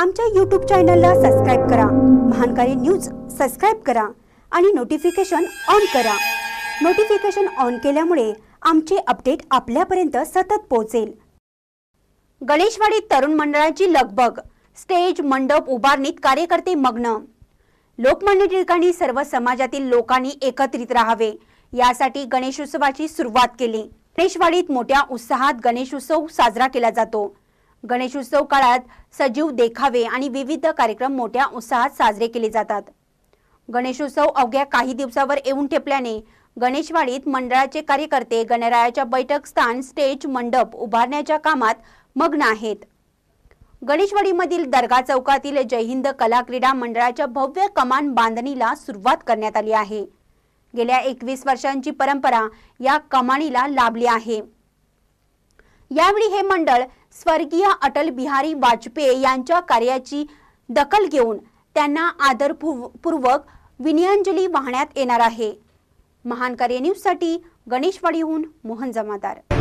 आमच्या यूट्यूब चॅनलला सबस्क्राईब करा महानकारी न्यूज सबस्क्राईब करा आणि नोटिफिकेशन ऑन करा नोटिफिकेशन ऑन केल्यामुळे आमचे अपडेट आपल्यापर्यंत सतत पोहोचेल गणेशवाडी तरुण मंडळाची लगबग स्टेज मंडप उभारणीत कार्यकर्ते मग्न लोकमान्य टिळकांनी सर्व समाजातील लोकांनी एकत्रित राहावे यासाठी गणेशोत्सवाची सुरुवात केली गणेशवाडीत मोठ्या उत्साहात गणेशोत्सव साजरा केला जातो गणेशोत्सव काळात सजीव देखावे आणि विविध कार्यक्रम मोठ्या उत्साहात साजरे केले जातात गणेशोत्सव अवघ्या काही दिवसावर येऊन ठेपल्याने गणेशवाडीत मंडळाचे कार्यकर्ते गणरायाच्या बैठक स्थान स्टेज मंडप उभारण्याच्या कामात मग्न आहेत गणेशवाडीमधील दर्गा चौकातील जयहिंद कला क्रीडा मंडळाच्या भव्य कमान बांधणीला सुरुवात करण्यात आली आहे गेल्या एकवीस वर्षांची परंपरा या कमानीला लाभली आहे यावेळी हे मंडळ स्वर्गीय अटल बिहारी वाजपेयी यांच्या कार्याची दखल घेऊन त्यांना आदरपूर्वक विनयांजली वाहण्यात येणार आहे महान कार्य न्यूजसाठी गणेशवाडीहून मोहन जमादार